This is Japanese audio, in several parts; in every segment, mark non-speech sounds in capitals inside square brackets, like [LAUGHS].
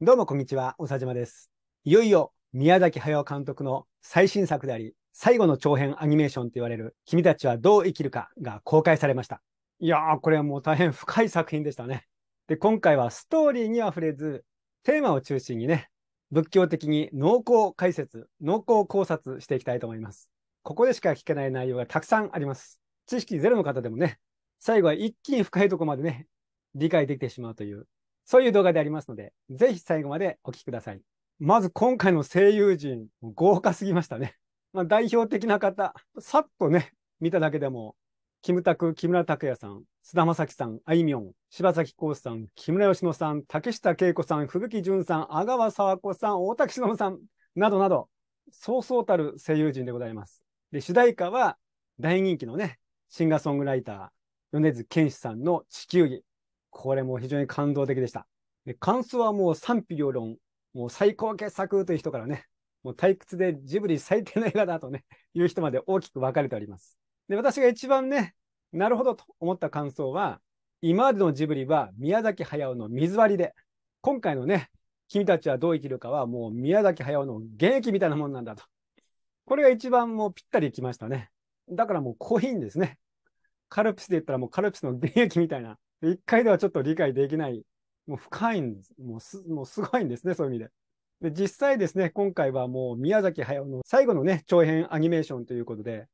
どうもこんにちは、おさじまです。いよいよ宮崎駿監督の最新作であり、最後の長編アニメーションと言われる、君たちはどう生きるかが公開されました。いやー、これはもう大変深い作品でしたね。で、今回はストーリーには触れず、テーマを中心にね、仏教的に濃厚解説、濃厚考察していきたいと思います。ここでしか聞けない内容がたくさんあります。知識ゼロの方でもね、最後は一気に深いとこまでね、理解できてしまうというそういう動画でありますので、ぜひ最後までお聴きください。まず今回の声優陣、豪華すぎましたね。まあ、代表的な方、さっとね、見ただけでも、キムタク、木村拓哉さん、菅田将暉さん、あいみょん、柴崎幸さん、木村佳乃さん、竹下恵子さん、古木淳さん、阿川沢子さん、大滝忍さん、などなど、そうそうたる声優陣でございます。で、主題歌は大人気のね、シンガーソングライター、米津玄師さんの地球儀。これも非常に感動的でした。感想はもう賛否両論、もう最高傑作という人からね、もう退屈でジブリ最低の映画だとね、[LAUGHS] いう人まで大きく分かれております。で、私が一番ね、なるほどと思った感想は、今までのジブリは宮崎駿の水割りで、今回のね、君たちはどう生きるかはもう宮崎駿の現役みたいなもんなんだと。これが一番もうぴったりきましたね。だからもうコインですね。カルピスで言ったらもうカルピスの現役みたいな一回ではちょっと理解できない、もう深いんです。もうすもうすごいんですね、そういう意味で。で、実際ですね、今回はもう宮崎駿の最後のね、長編アニメーションということで、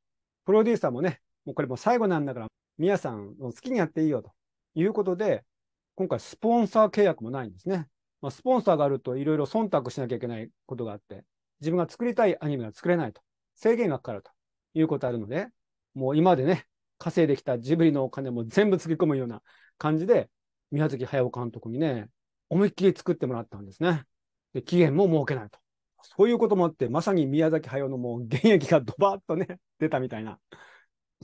プロデューサーもね、もうこれも最後なんだから、宮さんの好きにやっていいよということで、今回スポンサー契約もないんですね。まあ、スポンサーがあるといろいろ忖度しなきゃいけないことがあって、自分が作りたいアニメが作れないと、制限がかかるということあるので、もう今までね、稼いできたジブリのお金も全部つぎ込むような感じで、宮崎駿監督にね、思いっきり作ってもらったんですね。で、期限も設けないと。そういうこともあって、まさに宮崎駿のもう現役がドバッとね、[LAUGHS] 出たみたいな。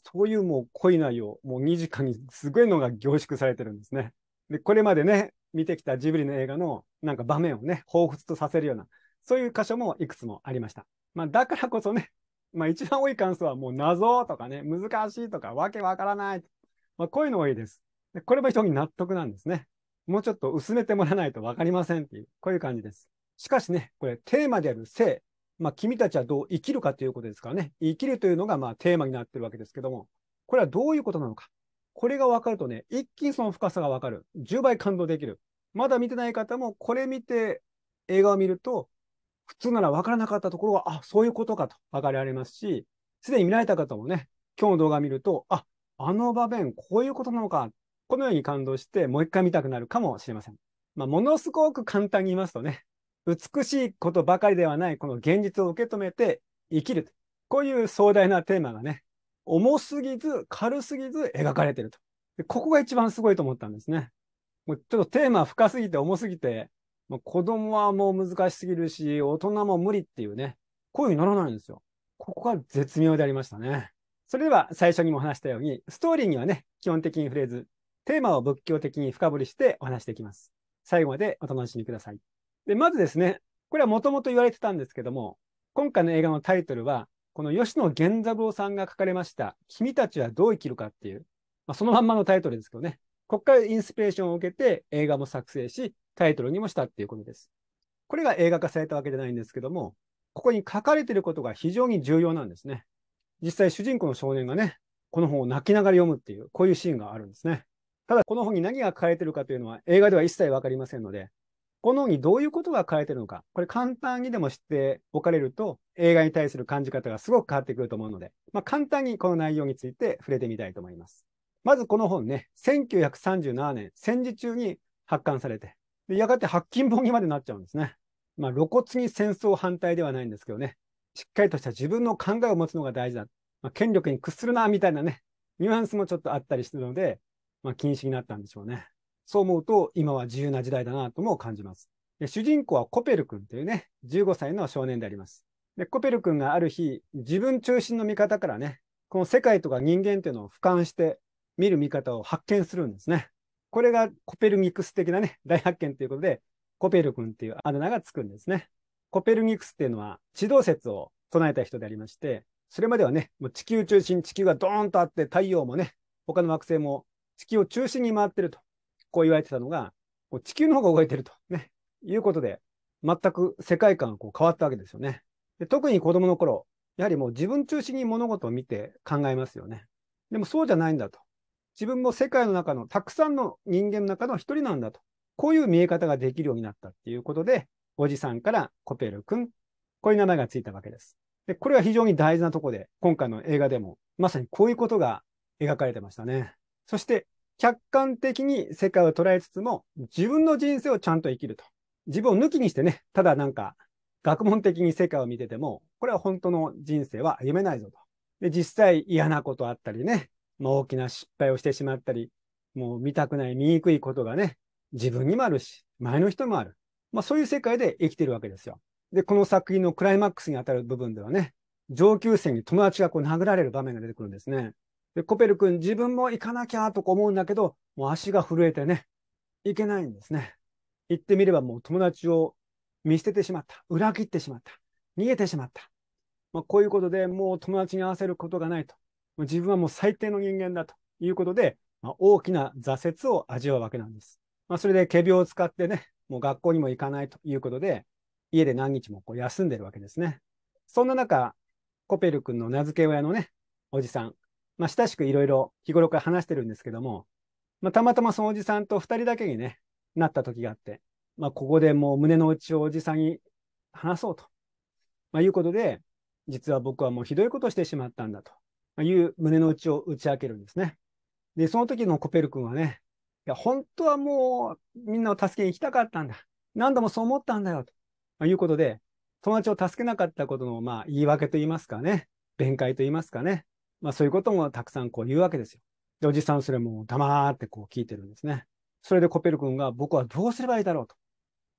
そういうもう濃い内容、もう2時間にすごいのが凝縮されてるんですね。で、これまでね、見てきたジブリの映画のなんか場面をね、彷彿とさせるような、そういう箇所もいくつもありました。まあ、だからこそね、まあ一番多い感想はもう謎とかね、難しいとか、わけわからない。まあこういうの多いです。でこれも非常に納得なんですね。もうちょっと薄めてもらわないと分かりませんっていう、こういう感じです。しかしね、これテーマである性、まあ、君たちはどう生きるかということですからね、生きるというのがまあテーマになってるわけですけども、これはどういうことなのか。これがわかるとね、一気にその深さがわかる。10倍感動できる。まだ見てない方も、これ見て映画を見ると、普通ならわからなかったところは、あ、そういうことかと分かりられますし、すでに見られた方もね、今日の動画見ると、あ、あの場面、こういうことなのかこのように感動してもう一回見たくなるかもしれません。まあ、ものすごく簡単に言いますとね、美しいことばかりではないこの現実を受け止めて生きる。こういう壮大なテーマがね、重すぎず軽すぎず描かれているとここが一番すごいと思ったんですね。もうちょっとテーマ深すぎて重すぎて、子供はもう難しすぎるし、大人も無理っていうね、こういうふうにならないんですよ。ここが絶妙でありましたね。それでは最初にも話したように、ストーリーにはね、基本的にフレーズ、テーマを仏教的に深掘りしてお話していきます。最後までお楽しみください。で、まずですね、これはもともと言われてたんですけども、今回の映画のタイトルは、この吉野源三郎さんが書かれました、君たちはどう生きるかっていう、まあ、そのまんまのタイトルですけどね、こっからインスピレーションを受けて映画も作成し、タイトルにもしたっていうことです。これが映画化されたわけじゃないんですけども、ここに書かれていることが非常に重要なんですね。実際主人公の少年がね、この本を泣きながら読むっていう、こういうシーンがあるんですね。ただ、この本に何が書かれてるかというのは映画では一切わかりませんので、この本にどういうことが書かれてるのか、これ簡単にでも知っておかれると、映画に対する感じ方がすごく変わってくると思うので、まあ、簡単にこの内容について触れてみたいと思います。まずこの本ね、1937年、戦時中に発刊されて、でやがて発禁本にまでなっちゃうんですね。まあ、露骨に戦争反対ではないんですけどね、しっかりとした自分の考えを持つのが大事だ。まあ、権力に屈するな、みたいなね、ニュアンスもちょっとあったりするので、まあ、禁止になったんでしょうね。そう思うと、今は自由な時代だなとも感じます。主人公はコペル君というね、15歳の少年であります。で、コペル君がある日、自分中心の見方からね、この世界とか人間っていうのを俯瞰して見る見方を発見するんですね。これがコペルニクス的なね、大発見ということで、コペル君っていうあだ名がつくんですね。コペルニクスっていうのは地動説を唱えた人でありまして、それまではね、もう地球中心、地球がドーンとあって、太陽もね、他の惑星も地球を中心に回ってると、こう言われてたのが、こう地球の方が動いてると、ね、いうことで、全く世界観がこう変わったわけですよねで。特に子供の頃、やはりもう自分中心に物事を見て考えますよね。でもそうじゃないんだと。自分も世界の中のたくさんの人間の中の一人なんだと。こういう見え方ができるようになったっていうことで、おじさんからコペル君、こういう名前がついたわけです。で、これは非常に大事なとこで、今回の映画でもまさにこういうことが描かれてましたね。そして客観的に世界を捉えつつも、自分の人生をちゃんと生きると。自分を抜きにしてね、ただなんか、学問的に世界を見てても、これは本当の人生は歩めないぞと。で、実際嫌なことあったりね、まあ、大きな失敗をしてしまったり、もう見たくない、見にくいことがね、自分にもあるし、前の人もある。まあそういう世界で生きてるわけですよ。で、この作品のクライマックスに当たる部分ではね、上級生に友達がこう殴られる場面が出てくるんですね。で、コペル君、自分も行かなきゃとか思うんだけど、もう足が震えてね、行けないんですね。行ってみればもう友達を見捨ててしまった。裏切ってしまった。逃げてしまった。まあ、こういうことでもう友達に合わせることがないと。もう自分はもう最低の人間だということで、まあ、大きな挫折を味わうわけなんです。まあ、それで、仮病を使ってね、もう学校にも行かないということで、家で何日もこう休んでるわけですね。そんな中、コペル君の名付け親のね、おじさん、まあ、親しくいろいろ日頃から話してるんですけども、まあ、たまたまそのおじさんと2人だけにね、なった時があって、まあ、ここでもう胸の内をおじさんに話そうと、まあ、いうことで、実は僕はもうひどいことをしてしまったんだという胸の内を打ち明けるんですね。で、その時のコペル君はね、いや、本当はもうみんなを助けに行きたかったんだ。何度もそう思ったんだよ、ということで、友達を助けなかったことの、まあ、言い訳と言いますかね、弁解と言いますかね、まあそういうこともたくさんこう言うわけですよ。で、おじさんそれも黙ってこう聞いてるんですね。それでコペル君が僕はどうすればいいだろうと。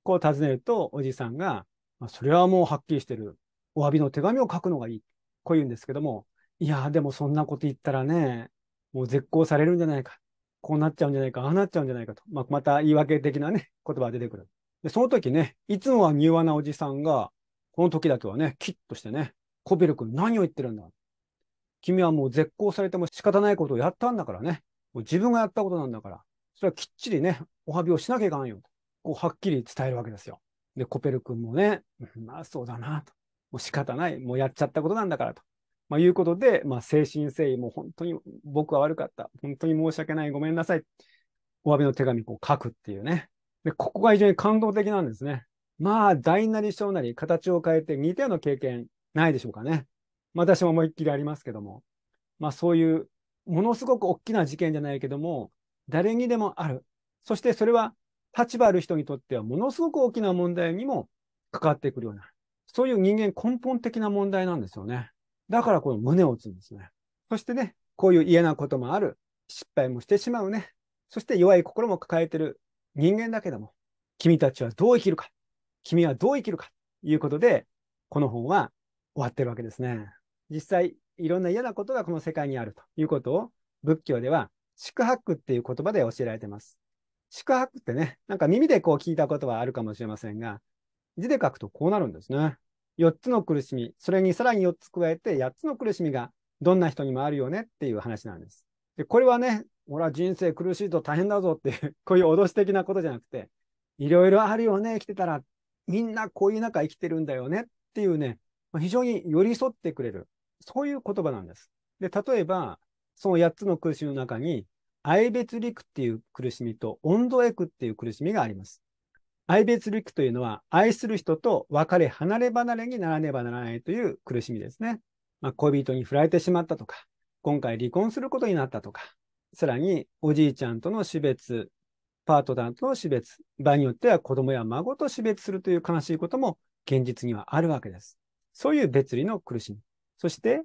こう尋ねると、おじさんが、まあ、それはもうはっきりしてる。お詫びの手紙を書くのがいい。こう言うんですけども、いや、でもそんなこと言ったらね、もう絶交されるんじゃないか。こうなっちゃうんじゃないか、ああなっちゃうんじゃないかと。まあ、また言い訳的なね、言葉が出てくる。で、その時ね、いつもは柔和なおじさんが、この時だけはね、キッとしてね、コペル君何を言ってるんだ。君はもう絶交されても仕方ないことをやったんだからね。もう自分がやったことなんだから、それはきっちりね、お詫びをしなきゃいかんよ。こう、はっきり伝えるわけですよ。で、コペル君もね、まあそうだなと。もう仕方ない。もうやっちゃったことなんだからと。まあ、いうことで、まあ、誠心誠意、もう本当に僕は悪かった。本当に申し訳ない。ごめんなさい。お詫びの手紙を書くっていうね。で、ここが非常に感動的なんですね。まあ、大なり小なり、形を変えて似たような経験ないでしょうかね。まあ、私も思いっきりありますけども、まあ、そういうものすごく大きな事件じゃないけども、誰にでもある。そしてそれは立場ある人にとってはものすごく大きな問題にも関わってくるような、そういう人間根本的な問題なんですよね。だからこの胸を打つんですね。そしてね、こういう嫌なこともある。失敗もしてしまうね。そして弱い心も抱えてる人間だけども、君たちはどう生きるか。君はどう生きるか。ということで、この本は終わってるわけですね。実際いろんな嫌なことがこの世界にあるということを仏教では宿泊っていう言葉で教えられてます。宿泊ってね、なんか耳でこう聞いたことはあるかもしれませんが、字で書くとこうなるんですね。4つの苦しみ、それにさらに4つ加えて8つの苦しみがどんな人にもあるよねっていう話なんです。でこれはね、俺は人生苦しいと大変だぞっていう、こういう脅し的なことじゃなくて、いろいろあるよね、生きてたら、みんなこういう中生きてるんだよねっていうね、非常に寄り添ってくれる、そういう言葉なんです。で、例えば、その8つの苦しみの中に、愛別陸っていう苦しみと、温度エクっていう苦しみがあります。愛別陸というのは、愛する人と別れ離れ離れにならねばならないという苦しみですね。まあ、恋人に振られてしまったとか、今回離婚することになったとか、さらにおじいちゃんとの死別、パートナーとの死別、場合によっては子供や孫と死別するという悲しいことも現実にはあるわけです。そういう別離の苦しみ。そして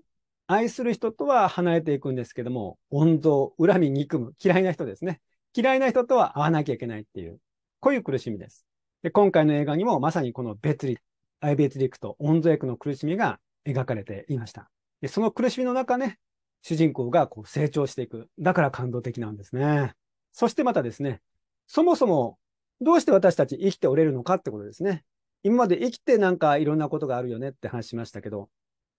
愛する人とは離れていくんですけども、温存、恨み、憎む、嫌いな人ですね。嫌いな人とは会わなきゃいけないっていう、こういう苦しみです。で今回の映画にもまさにこの別離、ツリクと温存役の苦しみが描かれていました。でその苦しみの中ね、主人公がこう成長していく。だから感動的なんですね。そしてまたですね、そもそもどうして私たち生きておれるのかってことですね。今まで生きてなんかいろんなことがあるよねって話しましたけど、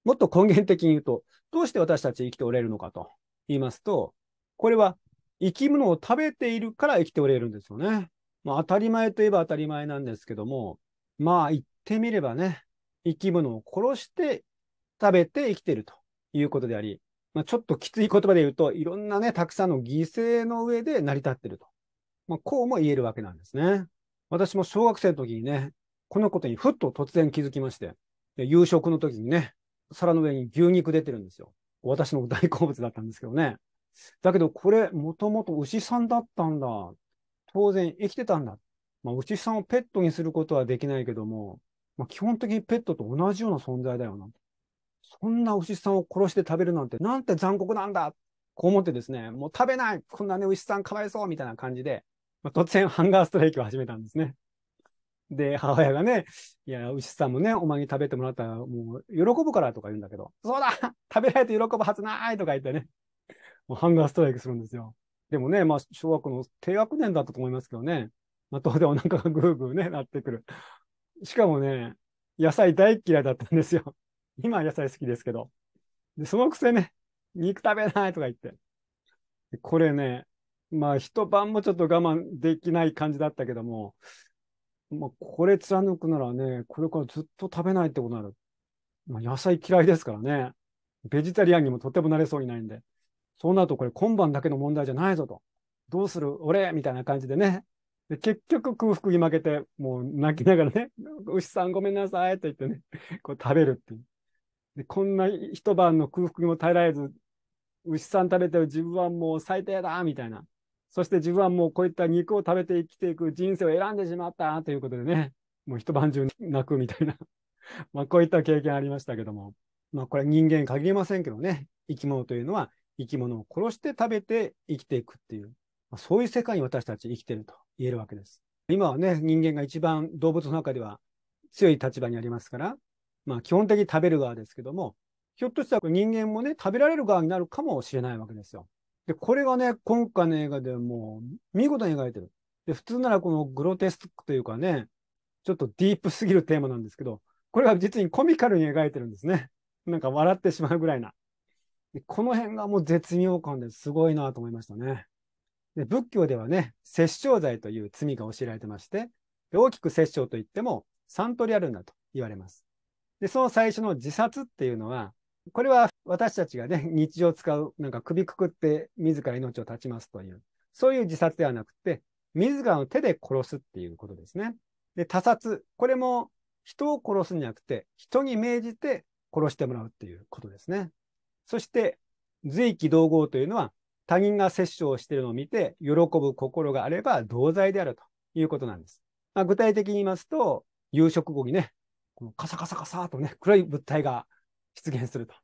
もっと根源的に言うと、どうして私たち生きておれるのかと言いますと、これは生き物を食べているから生きておれるんですよね。まあ、当たり前といえば当たり前なんですけども、まあ言ってみればね、生き物を殺して食べて生きてるということであり、まあ、ちょっときつい言葉で言うといろんなね、たくさんの犠牲の上で成り立ってると。まあ、こうも言えるわけなんですね。私も小学生の時にね、このことにふっと突然気づきまして、夕食の時にね、皿の上に牛肉出てるんですよ。私の大好物だったんですけどね。だけど、これ、もともと牛さんだったんだ。当然、生きてたんだ。まあ、牛さんをペットにすることはできないけども、まあ、基本的にペットと同じような存在だよな。そんな牛さんを殺して食べるなんて、なんて残酷なんだこう思ってですね、もう食べないこんなね、牛さんかわいそうみたいな感じで、まあ、突然ハンガーストライキを始めたんですね。で、[LAUGHS] 母親がね、いや、牛さんもね、お前に食べてもらったら、もう、喜ぶからとか言うんだけど、そうだ [LAUGHS] 食べないと喜ぶはずないとか言ってね、もうハンガーストライクするんですよ。でもね、まあ、小学の低学年だったと思いますけどね、まあ、当然お腹がぐーぐーね、なってくる。しかもね、野菜大嫌いだったんですよ。[LAUGHS] 今は野菜好きですけど。で、そのくせね、肉食べないとか言って。これね、まあ一晩もちょっと我慢できない感じだったけども、まあ、これ貫くならね、これからずっと食べないってことになる。まあ、野菜嫌いですからね。ベジタリアンにもとてもなれそうにないんで。そうなるとこれ今晩だけの問題じゃないぞと。どうする俺みたいな感じでね。で結局空腹に負けて、もう泣きながらね、牛さんごめんなさいと言ってね、こう食べるっていう。でこんな一晩の空腹にも耐えられず、牛さん食べてる自分はもう最低だみたいな。そして自分はもうこういった肉を食べて生きていく人生を選んでしまったということでね、[LAUGHS] もう一晩中泣くみたいな [LAUGHS] まこういった経験ありましたけども、まあこれ人間限りませんけどね、生き物というのは生き物を殺して食べて生きていくっていう、まあ、そういう世界に私たち生きてると言えるわけです。今はね、人間が一番動物の中では強い立場にありますから、まあ基本的に食べる側ですけども、ひょっとしたら人間もね、食べられる側になるかもしれないわけですよ。で、これがね、今回の映画でもう見事に描いてる。で、普通ならこのグロテスクというかね、ちょっとディープすぎるテーマなんですけど、これが実にコミカルに描いてるんですね。[LAUGHS] なんか笑ってしまうぐらいな。この辺がもう絶妙感ですごいなと思いましたね。で仏教ではね、殺生罪という罪が教えられてまして、大きく殺生といっても3トリアルンだと言われます。で、その最初の自殺っていうのは、これは私たちがね、[LAUGHS] 日常使う、なんか首くくって自ら命を絶ちますという、そういう自殺ではなくて、自らの手で殺すっていうことですね。で、他殺。これも人を殺すんじゃなくて、人に命じて殺してもらうっていうことですね。そして、随気同合というのは、他人が殺生をしているのを見て、喜ぶ心があれば同罪であるということなんです。まあ、具体的に言いますと、夕食後にね、このカサカサカサとね、黒い物体が出現すると。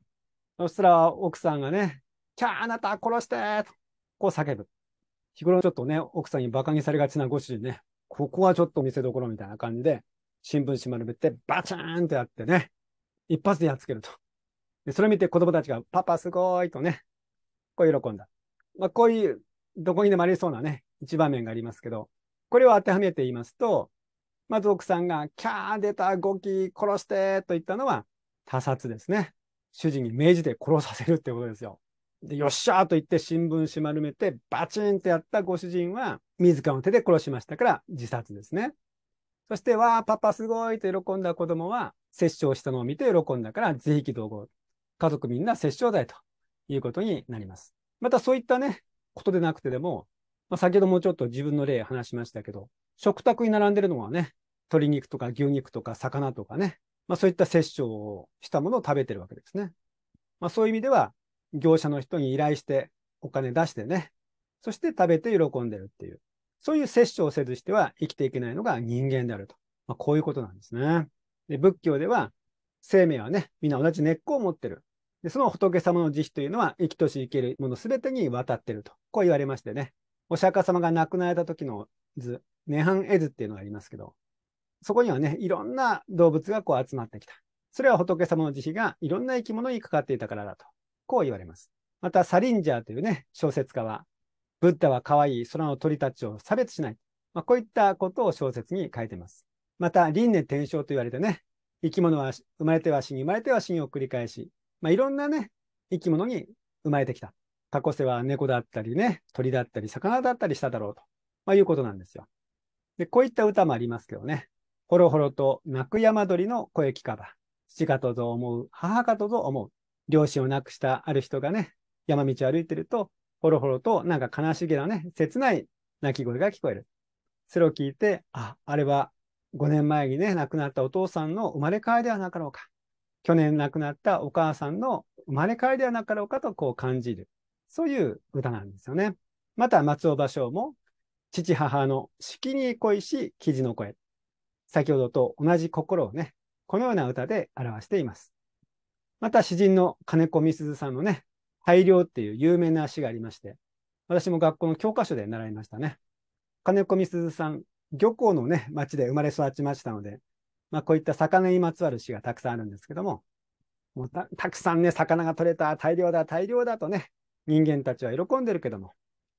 そしたら奥さんがね、キャーあなた殺してと、こう叫ぶ。日頃ちょっとね、奥さんに馬鹿にされがちなご主人ね、ここはちょっと見せどころみたいな感じで、新聞紙丸めてバチャーンとやってね、一発でやっつけると。で、それ見て子供たちがパパすごいとね、こう喜んだ。まあこういう、どこにでもありそうなね、一場面がありますけど、これを当てはめて言いますと、まず奥さんが、キャー出た、ゴキ、殺してと言ったのは、他殺ですね。主人に命じて殺させるってことですよ。でよっしゃーと言って新聞し丸めてバチンとやったご主人は自らの手で殺しましたから自殺ですね。そして、わーパパすごいと喜んだ子供は、殺生したのを見て喜んだから、ぜひ起動合。家族みんな殺生罪ということになります。またそういったね、ことでなくてでも、まあ、先ほどもちょっと自分の例話しましたけど、食卓に並んでるのはね、鶏肉とか牛肉とか魚とかね、まあ、そういった摂取をしたものを食べてるわけですね。まあ、そういう意味では、業者の人に依頼して、お金出してね、そして食べて喜んでるっていう、そういう摂取をせずしては生きていけないのが人間であると。まあ、こういうことなんですね。で仏教では、生命はね、みんな同じ根っこを持ってる。でその仏様の慈悲というのは、生きとし生けるものすべてに渡ってると。こう言われましてね。お釈迦様が亡くなられた時の図、涅槃絵図っていうのがありますけど、そこにはね、いろんな動物がこう集まってきた。それは仏様の慈悲がいろんな生き物にかかっていたからだと、こう言われます。また、サリンジャーというね、小説家は、ブッダは可愛い空の鳥たちを差別しない。まあ、こういったことを小説に書いています。また、輪廻転生と言われてね、生き物は生まれては死に、生まれては死にを繰り返し、まあ、いろんなね、生き物に生まれてきた。過去世は猫だったりね、鳥だったり、魚だったりしただろうと、まあ、いうことなんですよ。で、こういった歌もありますけどね。ほろほろと泣く山鳥の声聞かば、父かとぞ思う、母かとぞ思う。両親を亡くしたある人がね、山道を歩いてると、ほろほろとなんか悲しげなね、切ない泣き声が聞こえる。それを聞いて、あ、あれは5年前にね、亡くなったお父さんの生まれ変わりではなかろうか。去年亡くなったお母さんの生まれ変わりではなかろうかとこう感じる。そういう歌なんですよね。また松尾芭蕉も、父母の式に恋し、記事の声。先ほどと同じ心をね、このような歌で表しています。また詩人の金子みすずさんのね、大量っていう有名な詩がありまして、私も学校の教科書で習いましたね。金子みすずさん、漁港のね、町で生まれ育ちましたので、まあこういった魚にまつわる詩がたくさんあるんですけども、もうたたくさんね、魚が取れた、大量だ、大量だとね、人間たちは喜んでるけども、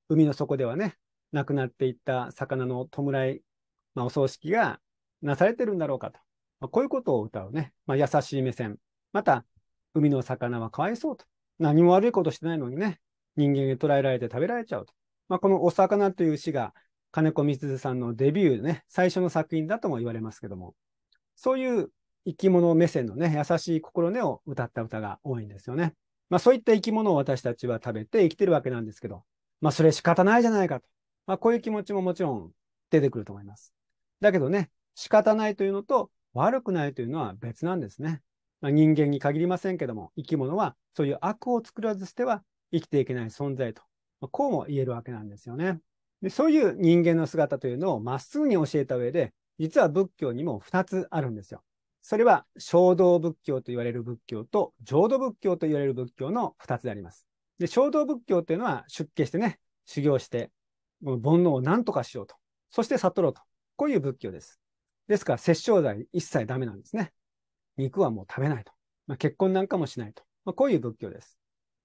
海の底ではね、亡くなっていった魚の弔い、まあ、お葬式がなされてるんだろうかと。まあ、こういうことを歌うね。まあ、優しい目線。また、海の魚はかわいそうと。何も悪いことしてないのにね、人間に捕らえられて食べられちゃうと。まあ、このお魚という詩が、金子みすずさんのデビューね、最初の作品だとも言われますけども、そういう生き物目線のね、優しい心根を歌った歌が多いんですよね。まあ、そういった生き物を私たちは食べて生きてるわけなんですけど、まあ、それ仕方ないじゃないかと。まあ、こういう気持ちももちろん出てくると思います。だけどね、仕方ないというのと悪くないというのは別なんですね。まあ、人間に限りませんけども、生き物はそういう悪を作らずしては生きていけない存在と、まあ、こうも言えるわけなんですよね。でそういう人間の姿というのをまっすぐに教えた上で、実は仏教にも二つあるんですよ。それは衝動仏教と言われる仏教と浄土仏教と言われる仏教の二つであります。で、衝動仏教というのは出家してね、修行して、この煩悩を何とかしようと。そして悟ろうと。こういう仏教です。ですから、殺生剤一切ダメなんですね。肉はもう食べないと。まあ、結婚なんかもしないと。まあ、こういう仏教です。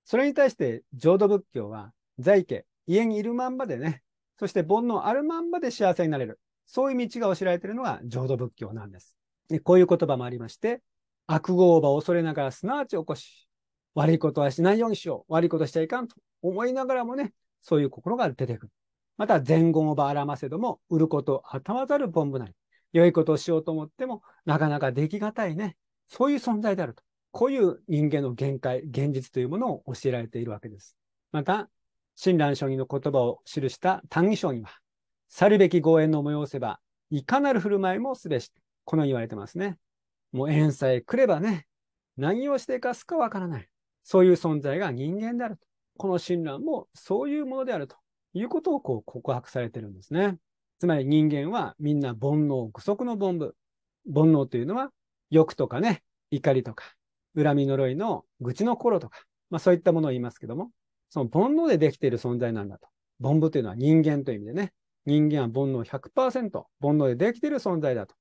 それに対して、浄土仏教は、在家、家にいるまんまでね、そして煩悩あるまんまで幸せになれる。そういう道が教えられているのが浄土仏教なんです。でこういう言葉もありまして、悪業を恐れながらすなわち起こし、悪いことはしないようにしよう、悪いことしちゃいかんと思いながらもね、そういう心が出てくる。また、前言をばあらませども、売ることを頭ざる凡部なり。良いことをしようと思っても、なかなかできがたいね。そういう存在であると。こういう人間の限界、現実というものを教えられているわけです。また、親鸞将棋の言葉を記した単義将棋は、去るべきご縁の催せば、いかなる振る舞いもすべし。このように言われてますね。もう縁さえ来ればね、何をしてかすかわからない。そういう存在が人間であると。この親鸞もそういうものであるということをこう告白されてるんですね。つまり人間はみんな煩悩、具足の凡部。煩悩というのは欲とかね、怒りとか、恨み呪いの愚痴の頃とか、まあそういったものを言いますけども、その煩悩でできている存在なんだと。凡部というのは人間という意味でね、人間は煩悩100%、煩悩でできている存在だと。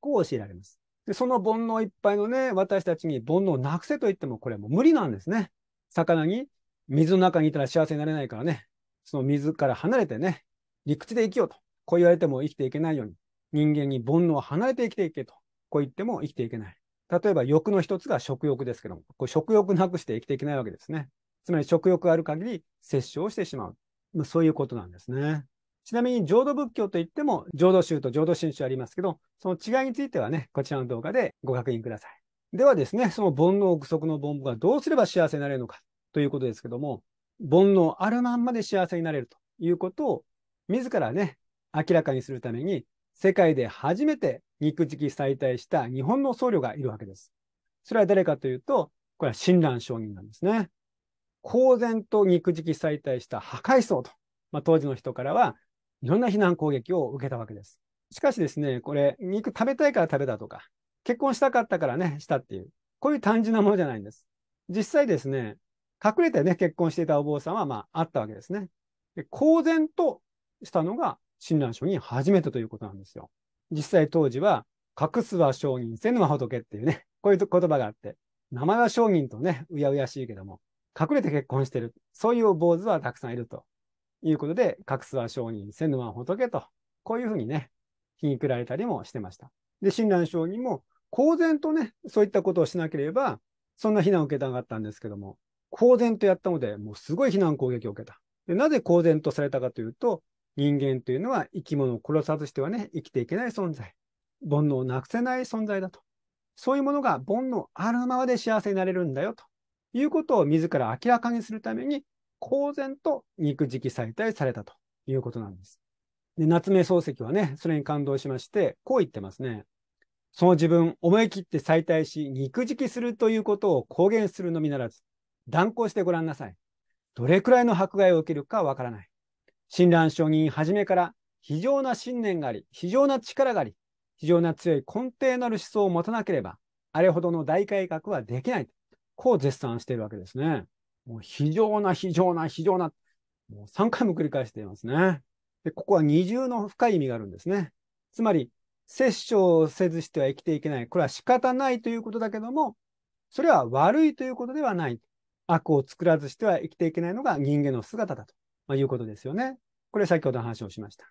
こう教えられます。で、その煩悩いっぱいのね、私たちに煩悩をなくせと言ってもこれもう無理なんですね。魚に水の中にいたら幸せになれないからね、その水から離れてね、陸地で生きようと。こう言われても生きていけないように、人間に煩悩を離れて生きていけと、こう言っても生きていけない。例えば欲の一つが食欲ですけども、こ食欲なくして生きていけないわけですね。つまり食欲がある限り摂取をしてしまう。まあ、そういうことなんですね。ちなみに浄土仏教といっても、浄土宗と浄土真宗ありますけど、その違いについてはね、こちらの動画でご確認ください。ではですね、その煩悩不足の煩悩がどうすれば幸せになれるのかということですけども、煩悩あるまんまで幸せになれるということを、自らね、明らかにするために、世界で初めて肉食再退した日本の僧侶がいるわけです。それは誰かというと、これは親鸞上人なんですね。公然と肉食再退した破壊僧と、まあ、当時の人からはいろんな非難攻撃を受けたわけです。しかしですね、これ、肉食べたいから食べたとか、結婚したかったからね、したっていう、こういう単純なものじゃないんです。実際ですね、隠れてね、結婚していたお坊さんは、まあ、あったわけですね。で公然としたのが親鸞聖人初めてということなんですよ。実際当時は、隠すは商人、せぬは仏っていうね、[LAUGHS] こういう言葉があって、名前は商人とね、うやうやしいけども、隠れて結婚してる。そういう坊主はたくさんいるということで、隠すは商人、せぬは仏と、こういうふうにね、皮肉られたりもしてました。で、親鸞聖人も、公然とね、そういったことをしなければ、そんな非難を受けたかったんですけども、公然とやったので、もうすごい非難攻撃を受けた。でなぜ公然とされたかというと、人間というのは生き物を殺さずしてはね、生きていけない存在。煩悩をなくせない存在だと。そういうものが煩悩あるままで幸せになれるんだよということを自ら明らかにするために、公然と肉食再退されたということなんです。で夏目漱石はね、それに感動しまして、こう言ってますね。その自分、思い切って再退し、肉食するということを公言するのみならず、断行してごらんなさい。どれくらいの迫害を受けるかわからない。親鸞聖人はじめから非常な信念があり、非常な力があり、非常な強い根底なる思想を持たなければ、あれほどの大改革はできない。こう絶賛しているわけですね。もう非常な、非常な、非常な。もう3回も繰り返していますね。でここは二重の深い意味があるんですね。つまり、殺生をせずしては生きていけない。これは仕方ないということだけども、それは悪いということではない。悪を作らずしては生きていけないのが人間の姿だと。まあ、いうことですよね。これ先ほど話をしました。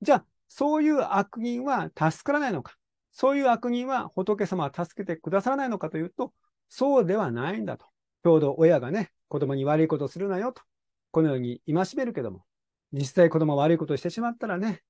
じゃあ、そういう悪人は助からないのか。そういう悪人は仏様は助けてくださらないのかというと、そうではないんだと。ちょうど親がね、子供に悪いことするなよと、このように戒めるけども、実際子供悪いことしてしまったらね、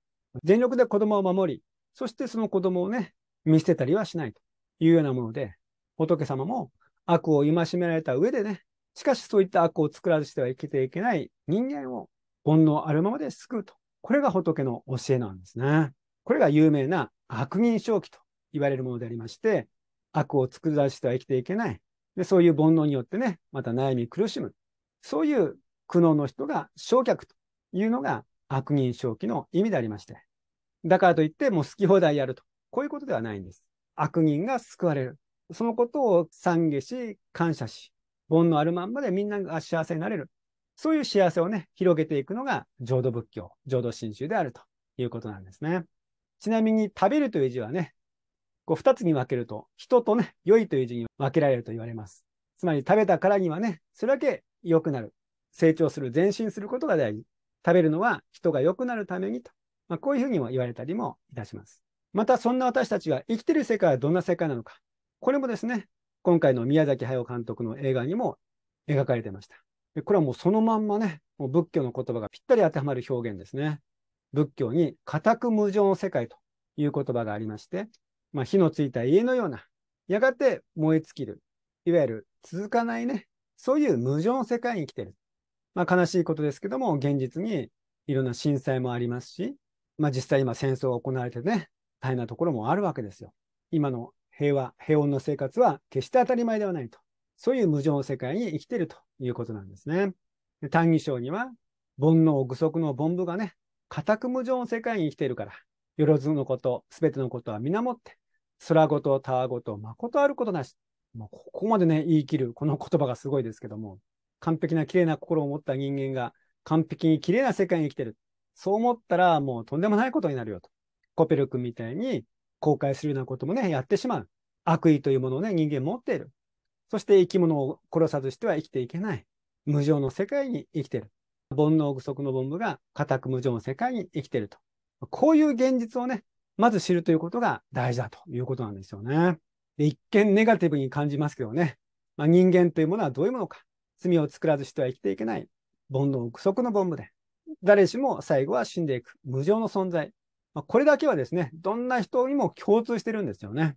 全力で子供を守り、そしてその子供をね、見捨てたりはしないというようなもので、仏様も悪を戒められた上でね、しかしそういった悪を作らずしては生きていけない人間を煩悩あるままで救うと。これが仏の教えなんですね。これが有名な悪人正気と言われるものでありまして、悪を作らずしては生きていけない。で、そういう煩悩によってね、また悩み苦しむ。そういう苦悩の人が焼却というのが悪人正気の意味でありまして。だからといってもう好き放題やると。こういうことではないんです。悪人が救われる。そのことを懺悔し、感謝し、煩悩あるまんまでみんなが幸せになれる。そういう幸せをね、広げていくのが浄土仏教、浄土真宗であるということなんですね。ちなみに、食べるという字はね、こう2つに分けると、人とね、良いという字に分けられると言われます。つまり、食べたからにはね、それだけ良くなる。成長する、前進することが大事。食べるのは人が良くなるためにと。まあ、こういうふうにも言われたりもいたします。また、そんな私たちが生きている世界はどんな世界なのか。これもですね、今回の宮崎駿監督の映画にも描かれてました。でこれはもうそのまんまね、もう仏教の言葉がぴったり当てはまる表現ですね。仏教に固く無常の世界という言葉がありまして、まあ、火のついた家のような、やがて燃え尽きる、いわゆる続かないね、そういう無常の世界に生きてる。まあ、悲しいことですけども、現実にいろんな震災もありますし、まあ、実際今戦争が行われてね、大変なところもあるわけですよ。今の平和、平穏の生活は決して当たり前ではないと。そういう無常の世界に生きているということなんですね。単義章には、煩悩具足の凡夫がね、固く無常の世界に生きているから、よろずのこと、すべてのことは皆もって、空ごと、たわごと、まことあることなし。もうここまでね、言い切る、この言葉がすごいですけども、完璧な綺麗な心を持った人間が、完璧に綺麗な世界に生きてる。そう思ったら、もうとんでもないことになるよと。コペル君みたいに後悔するようなこともね、やってしまう。悪意というものをね、人間持っている。そして生き物を殺さずしては生きていけない。無常の世界に生きている。煩悩具足の凡夫が固く無常の世界に生きていると。こういう現実をね、まず知るということが大事だということなんですよね。で一見ネガティブに感じますけどね。まあ、人間というものはどういうものか。罪を作らずしては生きていけない。煩悩具足の凡夫で。誰しも最後は死んでいく。無常の存在。まあ、これだけはですね、どんな人にも共通してるんですよね。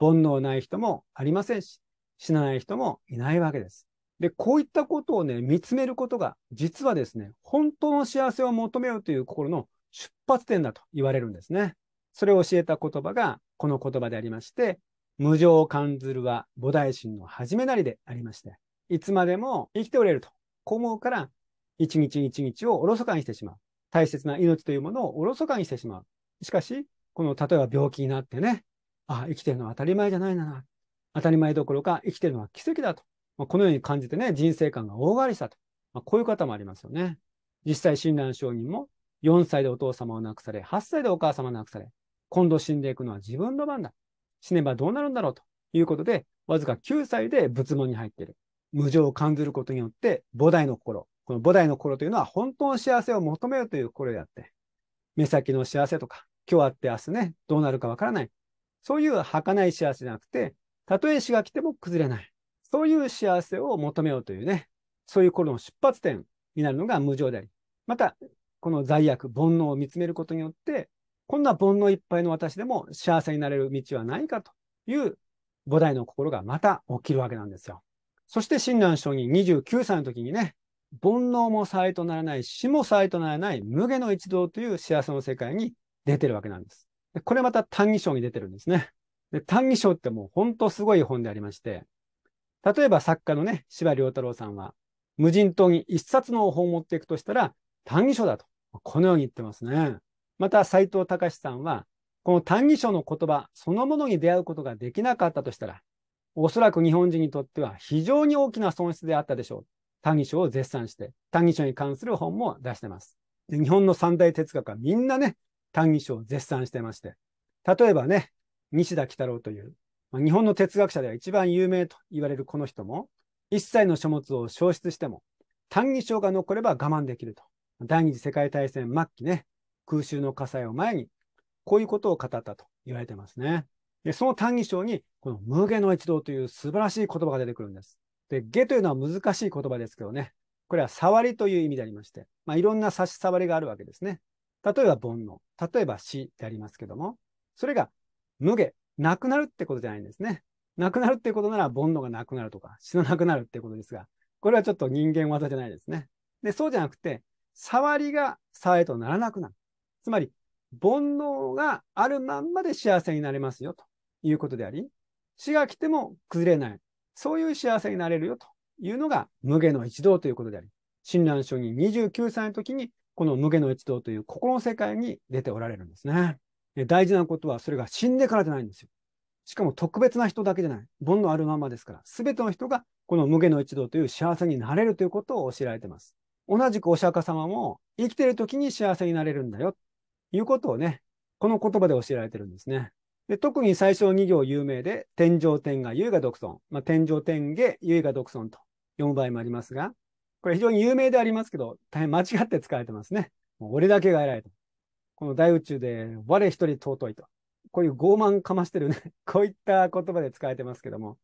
煩悩ない人もありませんし、死なない人もいないわけです。で、こういったことをね、見つめることが、実はですね、本当の幸せを求めようという心の出発点だと言われるんですね。それを教えた言葉が、この言葉でありまして、無常を感ずるは菩提心の始めなりでありまして、いつまでも生きておれると、こう思うから、一日一日をおろそかにしてしまう。大切な命というものをおろそかにしてしまう。しかし、この、例えば病気になってね、あ生きてるのは当たり前じゃないな当たり前どころか生きてるのは奇跡だと、まあ、このように感じてね、人生観が大変わりしたと、まあ、こういう方もありますよね。実際、親鸞上人も4歳でお父様を亡くされ、8歳でお母様を亡くされ、今度死んでいくのは自分の番だ。死ねばどうなるんだろうということで、わずか9歳で仏門に入っている。無常を感じることによって、菩提の心。この菩提の心というのは、本当の幸せを求めようという心であって、目先の幸せとか、今日あって明日ね、どうなるかわからない。そういう儚い幸せじゃなくて、たとえ死が来ても崩れない。そういう幸せを求めようというね、そういう頃の出発点になるのが無常であり。また、この罪悪、煩悩を見つめることによって、こんな煩悩いっぱいの私でも幸せになれる道はないかという菩提の心がまた起きるわけなんですよ。そして親鸞聖人29歳の時にね、煩悩もさえとならない、死もさえとならない、無下の一同という幸せの世界に出てるわけなんです。これまた単義章に出てるんですね。で単義章ってもう本当すごい本でありまして、例えば作家のね、柴良太郎さんは、無人島に一冊の本を持っていくとしたら、単義書だと。このように言ってますね。また、斎藤隆さんは、この単義書の言葉そのものに出会うことができなかったとしたら、おそらく日本人にとっては非常に大きな損失であったでしょう。単義書を絶賛して、単義書に関する本も出してます。日本の三大哲学はみんなね、単義書を絶賛してまして、例えばね、西田喜太郎という、まあ、日本の哲学者では一番有名と言われるこの人も、一切の書物を消失しても、単異書が残れば我慢できると。第二次世界大戦末期ね、空襲の火災を前に、こういうことを語ったと言われてますね。でその単異抄に、この無下の一同という素晴らしい言葉が出てくるんです。で、下というのは難しい言葉ですけどね、これは触りという意味でありまして、まあ、いろんな差し触りがあるわけですね。例えば煩悩、例えば死でありますけども、それが無下、なくなるってことじゃないんですね。なくなるってことなら煩悩がなくなるとか、死のなくなるってことですが、これはちょっと人間技じゃないですね。で、そうじゃなくて、触りがさえとならなくなる。つまり、煩悩があるまんまで幸せになれますよということであり、死が来ても崩れない。そういう幸せになれるよというのが無下の一同ということであり、親鸞聖人29歳の時にこの無下の一道という心の世界に出ておられるんですね。大事なことは、それが死んでからじゃないんですよ。しかも特別な人だけじゃない。煩悩あるままですから、すべての人がこの無下の一道という幸せになれるということを教えられてます。同じくお釈迦様も生きている時に幸せになれるんだよ、ということをね、この言葉で教えられてるんですね。で特に最初の2行有名で、天上天下、唯我独尊。まあ、天上天下、唯我独尊と読む場合もありますが、これ非常に有名でありますけど、大変間違って使われてますね。もう俺だけが偉いと。この大宇宙で我一人尊いと。こういう傲慢かましてるね、[LAUGHS] こういった言葉で使われてますけども、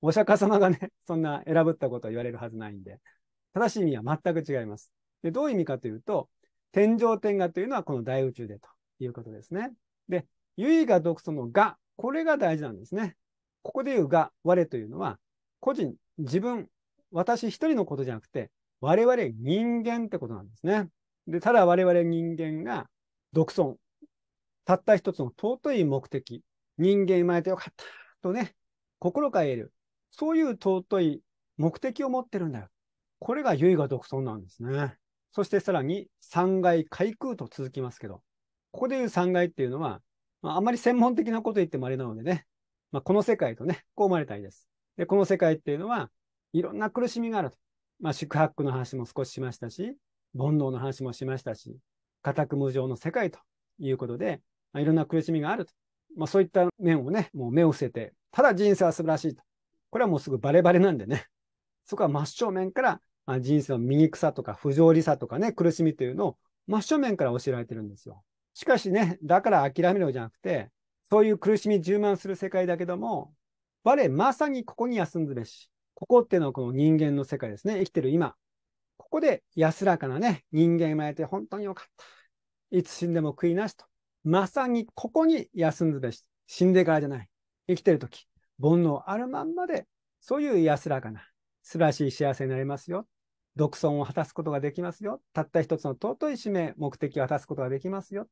お釈迦様がね、そんな選ぶったことを言われるはずないんで、正しい意味は全く違います。で、どういう意味かというと、天上天下というのはこの大宇宙でということですね。で、唯我独尊の我、これが大事なんですね。ここで言う我、我というのは、個人、自分、私一人のことじゃなくて、我々人間ってことなんですね。で、ただ我々人間が独尊、たった一つの尊い目的、人間生まれてよかったとね、心からえる、そういう尊い目的を持ってるんだよ。これが唯我独尊なんですね。そしてさらに、三害開空と続きますけど、ここで言う三害っていうのは、まあ、あまり専門的なこと言ってもあれなのでね、まあ、この世界とね、こう生まれたいです。で、この世界っていうのは、いろんな苦しみがあると。まあ、宿泊の話も少ししましたし、煩悩の話もしましたし、固く無常の世界ということで、まあ、いろんな苦しみがあると。まあ、そういった面をね、もう目を伏せて、ただ人生は素晴らしいと。これはもうすぐバレバレなんでね。そこは真正面から、まあ、人生の醜さとか不条理さとかね、苦しみというのを真正面から教えられてるんですよ。しかしね、だから諦めろじゃなくて、そういう苦しみ充満する世界だけども、我まさにここに休んでべし。ここっていうのはこの人間の世界ですね。生きてる今。ここで安らかなね、人間生まれて本当によかった。いつ死んでも悔いなしと。まさにここに休んでべし。死んでからじゃない。生きてるとき、煩悩あるまんまで、そういう安らかな、素晴らしい幸せになりますよ。独尊を果たすことができますよ。たった一つの尊い使命、目的を果たすことができますよ。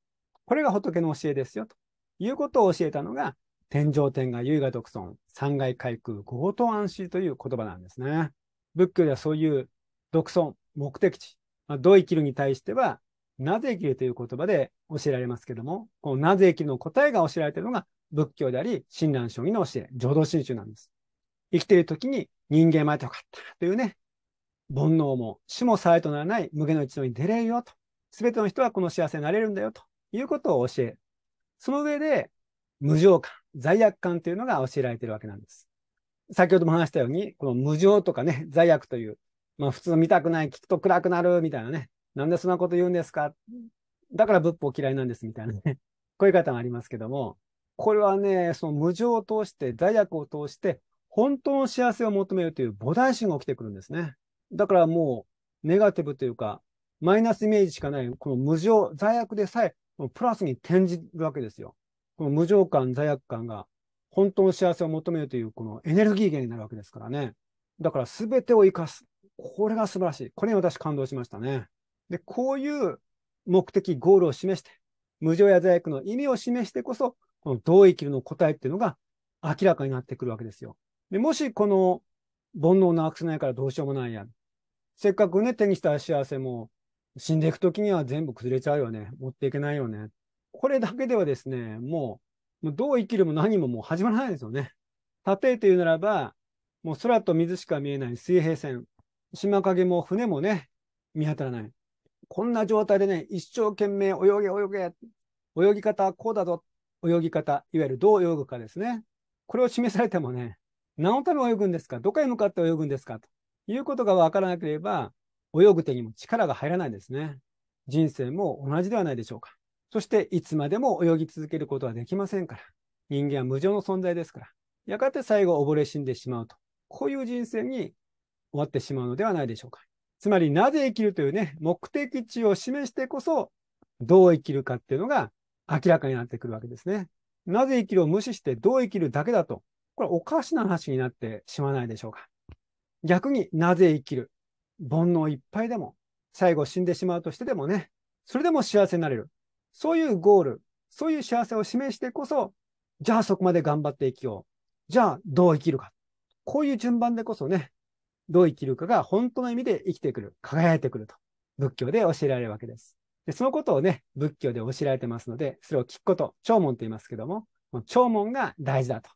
これが仏の教えですよ。ということを教えたのが、天上天が優雅独尊、三階開空、強盗安心という言葉なんですね。仏教ではそういう独尊、目的地、まあ、どう生きるに対しては、なぜ生きるという言葉で教えられますけども、このなぜ生きるの答えが教えられているのが仏教であり、親鸞将棋の教え、浄土真宗なんです。生きている時に人間前でよかったというね、煩悩も死もさえとならない無限の一度に出れるよと。すべての人はこの幸せになれるんだよということを教え、その上で無常感、罪悪感というのが教えられているわけなんです。先ほども話したように、この無常とかね、罪悪という、まあ普通見たくない、聞くと暗くなるみたいなね、なんでそんなこと言うんですかだから仏法嫌いなんですみたいなね、こういう方もありますけども、これはね、その無常を通して、罪悪を通して、本当の幸せを求めるという菩提心が起きてくるんですね。だからもう、ネガティブというか、マイナスイメージしかない、この無常、罪悪でさえ、プラスに転じるわけですよ。この無常感、罪悪感が本当の幸せを求めるというこのエネルギー源になるわけですからね。だから全てを生かす。これが素晴らしい。これに私感動しましたね。で、こういう目的、ゴールを示して、無常や罪悪の意味を示してこそ、このどう生きるの答えっていうのが明らかになってくるわけですよ。で、もしこの煩悩のなくせないからどうしようもないや。せっかくね、手にした幸せも死んでいくときには全部崩れちゃうよね。持っていけないよね。これだけではですね、もう、どう生きるも何ももう始まらないですよね。例えて言うならば、もう空と水しか見えない水平線。島影も船もね、見当たらない。こんな状態でね、一生懸命泳げ泳げ、泳ぎ方こうだぞ、泳ぎ方、いわゆるどう泳ぐかですね。これを示されてもね、何のため泳ぐんですかどこへ向かって泳ぐんですかということがわからなければ、泳ぐ手にも力が入らないですね。人生も同じではないでしょうか。そしていつまでも泳ぎ続けることはできませんから。人間は無常の存在ですから。やがて最後溺れ死んでしまうと。こういう人生に終わってしまうのではないでしょうか。つまり、なぜ生きるというね、目的地を示してこそ、どう生きるかっていうのが明らかになってくるわけですね。なぜ生きるを無視してどう生きるだけだと、これおかしな話になってしまわないでしょうか。逆になぜ生きる。煩悩いっぱいでも、最後死んでしまうとしてでもね、それでも幸せになれる。そういうゴール、そういう幸せを示してこそ、じゃあそこまで頑張って生きよう。じゃあどう生きるか。こういう順番でこそね、どう生きるかが本当の意味で生きてくる、輝いてくると、仏教で教えられるわけです。でそのことをね、仏教で教えられてますので、それを聞くこと、聴聞と言いますけども、聴聞が大事だと。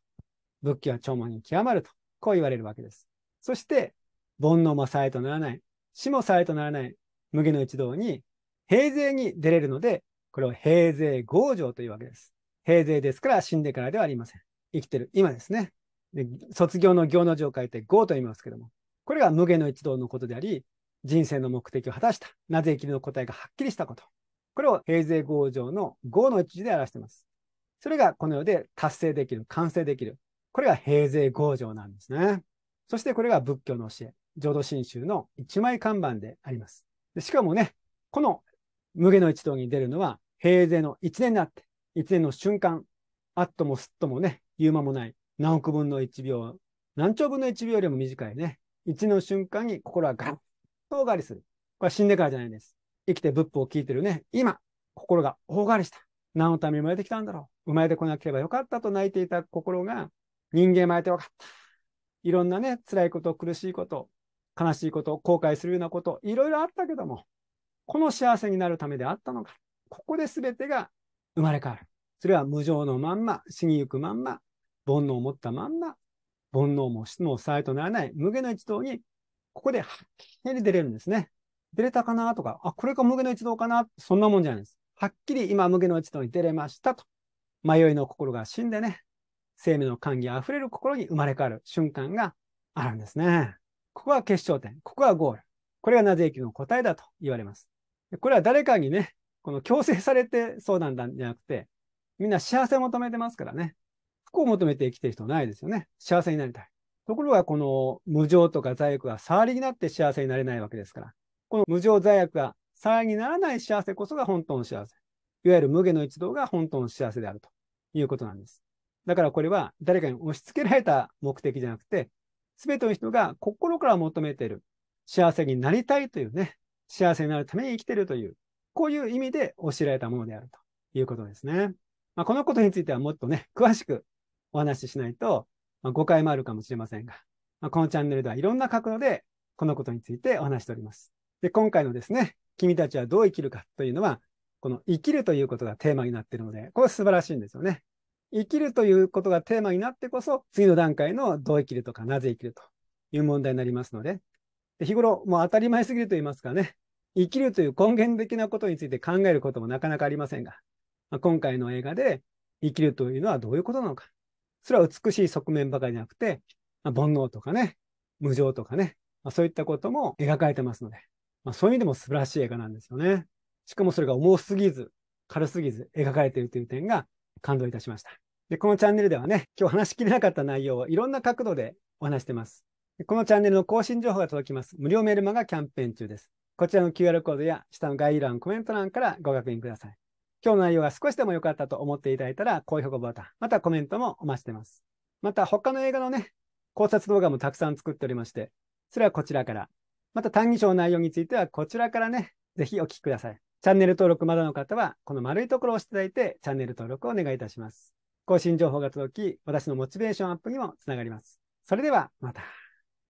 仏教は聴聞に極まると、こう言われるわけです。そして、煩悩もさえとならない、死もさえとならない、無限の一同に、平然に出れるので、これを平成、合条というわけです。平成ですから死んでからではありません。生きてる今ですね。で卒業の行の字を書いて合と言いますけども、これが無限の一同のことであり、人生の目的を果たした、なぜ生きるの答えがはっきりしたこと。これを平成、合条の合の一字で表しています。それがこの世で達成できる、完成できる。これが平成、合条なんですね。そしてこれが仏教の教え、浄土真宗の一枚看板であります。でしかもね、この無下の一堂に出るのは平成の1年になって、1年の瞬間、あっともすっともね、言う間もない、何億分の1秒、何兆分の1秒よりも短いね、1の瞬間に心はガッと大がりする。これは死んでからじゃないです。生きて仏法を聞いてるね、今、心が大がりした。何のために生まれてきたんだろう。生まれてこなければよかったと泣いていた心が、人間生まれてよかった。いろんなね、辛いこと、苦しいこと、悲しいこと、後悔するようなこと、いろいろあったけども、この幸せになるためであったのか。ここで全てが生まれ変わる。それは無常のまんま、死にゆくまんま、煩悩を持ったまんま、煩悩も質もさえとならない無限の一道に、ここではっきり出れるんですね。出れたかなとか、あ、これが無限の一道かなそんなもんじゃないです。はっきり今無限の一道に出れましたと。迷いの心が死んでね、生命の歓喜あふれる心に生まれ変わる瞬間があるんですね。ここは決勝点。ここはゴール。これがなぜ駅の答えだと言われます。これは誰かにね、この強制されてそうなんだじゃなくて、みんな幸せを求めてますからね。不幸を求めて生きてる人ないですよね。幸せになりたい。ところが、この無常とか罪悪が触りになって幸せになれないわけですから。この無常罪悪が騒ぎにならない幸せこそが本当の幸せ。いわゆる無下の一同が本当の幸せであるということなんです。だからこれは誰かに押し付けられた目的じゃなくて、すべての人が心から求めている幸せになりたいというね、幸せになるために生きているという、こういう意味で教えられたものであるということですね。まあ、このことについてはもっとね、詳しくお話ししないと、まあ、誤解もあるかもしれませんが、まあ、このチャンネルではいろんな角度でこのことについてお話しております。で、今回のですね、君たちはどう生きるかというのは、この生きるということがテーマになっているので、これ素晴らしいんですよね。生きるということがテーマになってこそ、次の段階のどう生きるとか、なぜ生きるという問題になりますので、で日頃、もう当たり前すぎると言いますかね、生きるという根源的なことについて考えることもなかなかありませんが、まあ、今回の映画で生きるというのはどういうことなのか。それは美しい側面ばかりじゃなくて、まあ、煩悩とかね、無情とかね、まあ、そういったことも描かれてますので、まあ、そういう意味でも素晴らしい映画なんですよね。しかもそれが重すぎず、軽すぎず描かれているという点が感動いたしました。で、このチャンネルではね、今日話しきれなかった内容をいろんな角度でお話してます。このチャンネルの更新情報が届きます。無料メールマガキャンペーン中です。こちらの QR コードや下の概要欄、コメント欄からご確認ください。今日の内容が少しでも良かったと思っていただいたら、高評価ボタン、またコメントもお待ちしています。また他の映画のね、考察動画もたくさん作っておりまして、それはこちらから。また単義書の内容についてはこちらからね、ぜひお聞きください。チャンネル登録まだの方は、この丸いところを押していただいて、チャンネル登録をお願いいたします。更新情報が届き、私のモチベーションアップにもつながります。それでは、また。